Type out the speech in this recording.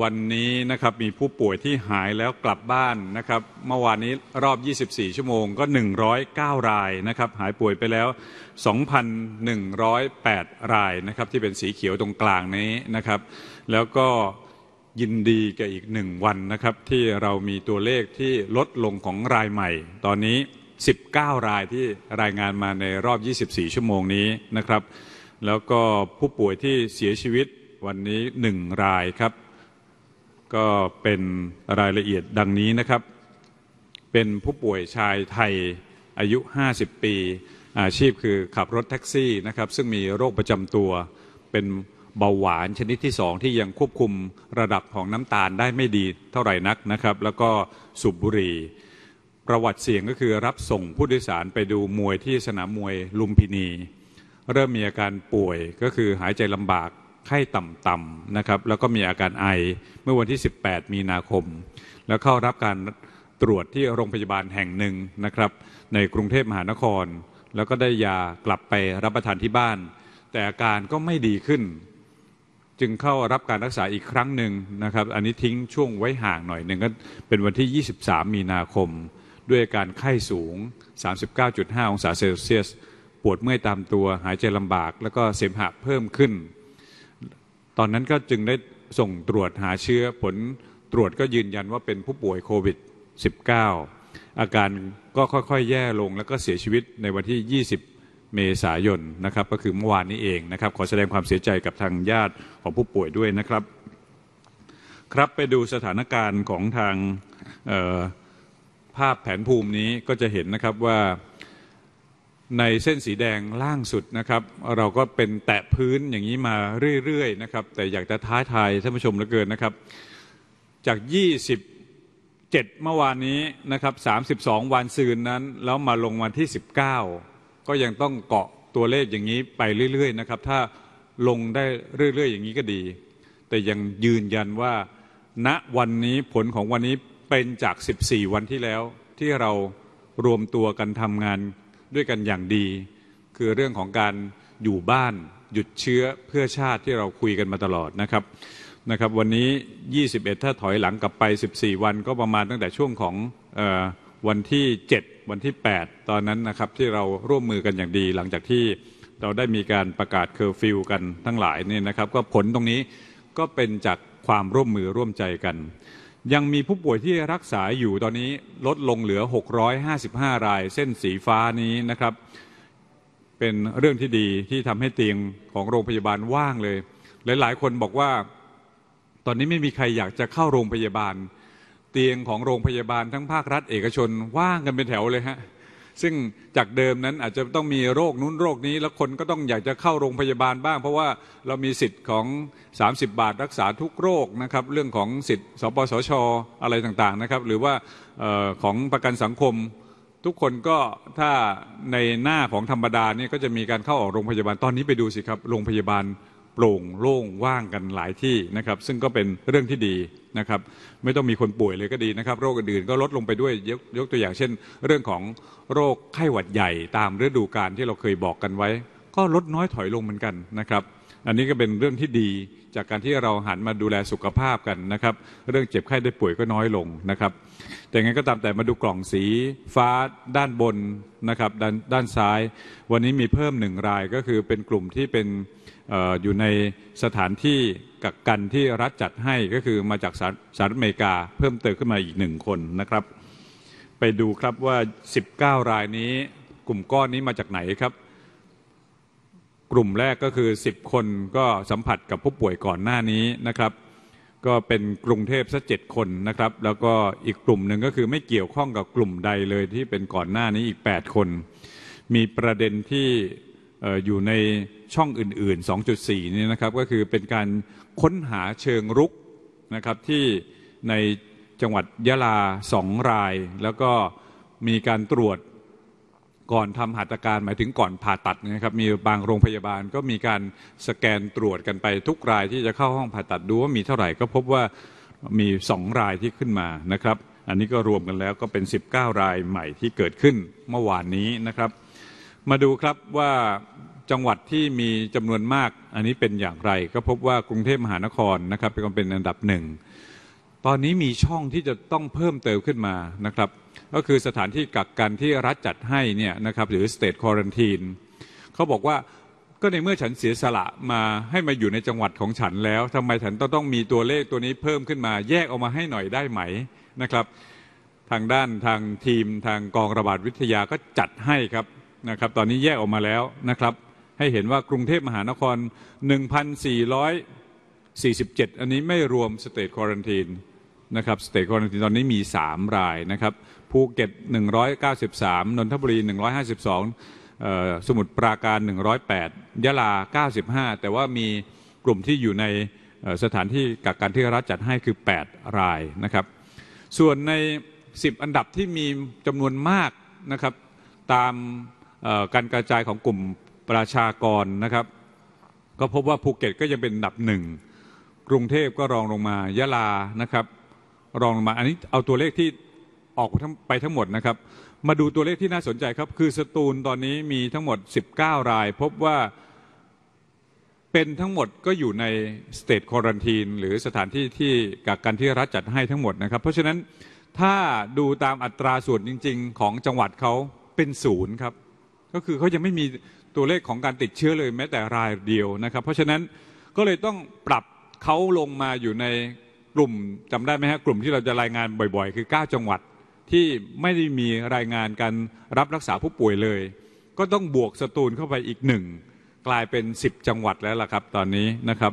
วันนี้นะครับมีผู้ป่วยที่หายแล้วกลับบ้านนะครับ เมื่อวานนี้รอบ 24 ชั่วโมงก็ 109 รายนะครับ หายป่วยไปแล้ว 2,108 รายนะครับ ที่เป็นสีเขียวตรงกลางนี้นะครับ แล้วก็ยินดีกับอีกหนึ่งวันนะครับ ที่เรามีตัวเลขที่ลดลงของรายใหม่ ตอนนี้ 19 รายที่รายงานมาในรอบ 24 ชั่วโมงนี้นะครับ แล้วก็ผู้ป่วยที่เสียชีวิตวันนี้ 1 รายครับก็เป็นรายละเอียดดังนี้นะครับ เป็นผู้ป่วยชายไทยอายุ 50 ปี อาชีพคือขับรถแท็กซี่นะครับ ซึ่งมีโรคประจำตัว เป็นเบาหวานชนิดที่สองที่ยังควบคุมระดับของน้ำตาลได้ไม่ดีเท่าไหร่นักนะครับ แล้วก็สูบบุหรี่ ประวัติเสี่ยงก็คือรับส่งผู้โดยสารไปดูมวยที่สนามมวยลุมพินี เริ่มมีอาการป่วยก็คือหายใจลำบากไข้ต่ำๆนะครับ แล้วก็มีอาการไอ เมื่อวันที่18มีนาคม แล้วเข้ารับการตรวจที่โรงพยาบาลแห่งหนึ่งนะครับ ในกรุงเทพมหานคร แล้วก็ได้ยากลับไปรับประทานที่บ้าน แต่อาการก็ไม่ดีขึ้น จึงเข้ารับการรักษาอีกครั้งหนึ่งนะครับ อันนี้ทิ้งช่วงไว้ห่างหน่อยหนึ่งก็เป็นวันที่23มีนาคม ด้วยอาการไข้สูง39.5องศาเซลเซียส ปวดเมื่อยตามตัว หายใจลำบาก แล้วก็เสมหะเพิ่มขึ้นอนนั้นก็จึงได้ส่งตรวจหาเชื้อผลตรวจก็ยืนยันว่าเป็นผู้ป่วยโควิด -19 อาการก็ค่อยๆ แย่ลงแล้วก็เสียชีวิตในวันที่ 20 เมษายนนะครับ ก็คือเมื่อวานนี้เองนะครับ ขอแสดงความเสียใจกับทางญาติของผู้ป่วยด้วยนะครับ ครับไปดูสถานการณ์ของทางภาพแผนภูมินี้ก็จะเห็นนะครับว่าในเส้นสีแดงล่างสุดนะครับ เราก็เป็นแตะพื้นอย่างนี้มาเรื่อยๆนะครับ แต่อยากจะท้าทายท่านผู้ชมเหลือเกินนะครับ จาก 27เมื่อวานนี้นะครับ32วันซืนนั้นแล้วมาลงวันที่ 19 ก็ยังต้องเกาะตัวเลขอย่างนี้ไปเรื่อยๆนะครับ ถ้าลงได้เรื่อยๆ อย่างนี้ก็ดี แต่ยังยืนยันว่าณวันนี้ผลของวันนี้เป็นจาก 14 วันที่แล้ว ที่เรารวมตัวกันทำงานด้วยกันอย่างดีคือเรื่องของการอยู่บ้านหยุดเชื้อเพื่อชาติที่เราคุยกันมาตลอดนะครับนะครับวันนี้ 21 ถ้าถอยหลังกลับไป 14 วันก็ประมาณ ตั้งแต่ช่วงของวันที่7วันที่8ตอนนั้นนะครับที่เราร่วมมือกันอย่างดี หลังจากที่เราได้มีการประกาศเคอร์ฟิวกันทั้งหลายนี่นะครับก็ผลตรงนี้ก็เป็นจากความร่วมมือร่วมใจกันยังมีผู้ป่วยที่รักษาอยู่ตอนนี้ลดลงเหลือ 655 รายเส้นสีฟ้านี้นะครับ เป็นเรื่องที่ดีที่ทำให้เตียงของโรงพยาบาลว่างเลย หลาย ๆ คนบอกว่าตอนนี้ไม่มีใครอยากจะเข้าโรงพยาบาล เตียงของโรงพยาบาลทั้งภาครัฐเอกชนว่างกันเป็นแถวเลยฮะซึ่งจากเดิมนั้นอาจจะต้องมีโรคนู้นโรคนี้แล้วคนก็ต้องอยากจะเข้าโรงพยาบาลบ้างเพราะว่าเรามีสิทธิ์ของ 30 บาทรักษาทุกโรคนะครับเรื่องของสิทธิ์สปสชออะไรต่างๆนะครับหรือว่าของประกันสังคม ทุกคนก็ถ้าในหน้าของธรรมดาเนี่ยก็จะมีการเข้าออกโรงพยาบาลตอนนี้ไปดูสิครับโรงพยาบาลโปร่งโล่งว่างกันหลายที่นะครับ ซึ่งก็เป็นเรื่องที่ดีนะครับ ไม่ต้องมีคนป่วยเลยก็ดีนะครับ โรคอื่นก็ลดลงไปด้วย ยกยกตัวอย่างเช่นเรื่องของโรคไข้หวัดใหญ่ตามฤดูกาลที่เราเคยบอกกันไว้ ก็ลดน้อยถอยลงเหมือนกันนะครับ อันนี้ก็เป็นเรื่องที่ดีจากการที่เราหันมาดูแลสุขภาพกันนะครับ เรื่องเจ็บไข้ได้ป่วยก็น้อยลงนะครับ แต่งก็ตามแต่มาดูกล่องสี ฟ้าด้านบนนะครับดด้านซ้าย วันนี้มีเพิ่มหนึ่งรายก็คือเป็นกลุ่มที่เป็นอยู่ในสถานที่กักกันที่รัฐจัดให้ก็คือมาจากสหรัฐอเมริกาเพิ่มเติมขึ้นมาอีกหนึ่งคนนะครับ ไปดูครับว่า 19 รายนี้กลุ่มก้อนนี้มาจากไหนครับ กลุ่มแรกก็คือ 10 คนก็สัมผัสกับผู้ป่วยก่อนหน้านี้นะครับ ก็เป็นกรุงเทพซะเจ็ดคนนะครับ แล้วก็อีกกลุ่มหนึ่งก็คือไม่เกี่ยวข้องกับกลุ่มใดเลยที่เป็นก่อนหน้านี้อีก8คน มีประเด็นที่อยู่ในช่องอื่น ๆ 2.4นี่นะครับก็คือเป็นการค้นหาเชิงรุกนะครับที่ในจังหวัดยะลาสองราย แล้วก็มีการตรวจก่อนทำหัตถการหมายถึงก่อนผ่าตัดนะครับ มีบางโรงพยาบาลก็มีการสแกนตรวจกันไปทุกรายที่จะเข้าห้องผ่าตัดดูว่ามีเท่าไหร่ก็พบว่ามีสองรายที่ขึ้นมานะครับ อันนี้ก็รวมกันแล้วก็เป็น 19 รายใหม่ที่เกิดขึ้นเมื่อวานนี้นะครับมาดูครับว่าจังหวัดที่มีจำนวนมากอันนี้เป็นอย่างไรก็พบว่ากรุงเทพมหานครนะครับเป็นอันดับหนึ่ง ตอนนี้มีช่องที่จะต้องเพิ่มเติมขึ้นมานะครับ ก็คือสถานที่กักกันที่รัฐจัดให้เนี่ยนะครับหรือ state quarantine เขาบอกว่าก็ในเมื่อฉันเสียสละมาให้มาอยู่ในจังหวัดของฉันแล้ว ทำไมฉันต้องต้องมีตัวเลขตัวนี้เพิ่มขึ้นมา แยกออกมาให้หน่อยได้ไหมนะครับ ทางด้านทางทีมทางกองระบาดวิทยาก็จัดให้ครับนะครับ ตอนนี้แยกออกมาแล้วนะครับให้เห็นว่ากรุงเทพมหานคร 1,447 อันนี้ไม่รวมสเตทควอรันทีนนะครับสเตทควอรันทีนตอนนี้มี3รายนะครับ ภูเก็ต 193 นนทบุรี 152 สมุทรปราการ 108 ยะลา 95 แต่ว่ามีกลุ่มที่อยู่ในสถานที่กักกันที่รัฐจัดให้คือ8รายนะครับ ส่วนใน 10 อันดับที่มีจำนวนมากนะครับ ตามการกระจายของกลุ่มประชากรนะครับ ก็พบว่าภูเก็ตก็ยังเป็นอันดับหนึ่งกรุงเทพก็รองลงมายะลานะครับ รองลงมาอันนี้เอาตัวเลขที่ออกไปทั้งหมดนะครับ มาดูตัวเลขที่น่าสนใจครับคือสตูลตอนนี้มีทั้งหมด 19 ราย พบว่าเป็นทั้งหมดก็อยู่ในสเตทควอรันทีนหรือสถานที่ที่กักกันที่รัฐจัดให้ทั้งหมดนะครับ เพราะฉะนั้นถ้าดูตามอัตราส่วนจริง ๆ ของจังหวัดเขาเป็นศูนย์ครับก็คือเขายังไม่มีตัวเลขของการติดเชื้อเลยแม้แต่รายเดียวนะครับเพราะฉะนั้นก็เลยต้องปรับเขาลงมาอยู่ในกลุ่มจำได้ไหมฮะกลุ่มที่เราจะรายงานบ่อยๆ คือ 9 จังหวัด ที่ไม่ได้มีรายงานการรับรักษาผู้ป่วยเลย ก็ต้องบวกสตูลเข้าไปอีกหนึ่ง กลายเป็น 10 จังหวัดแล้วล่ะครับ ตอนนี้นะครับ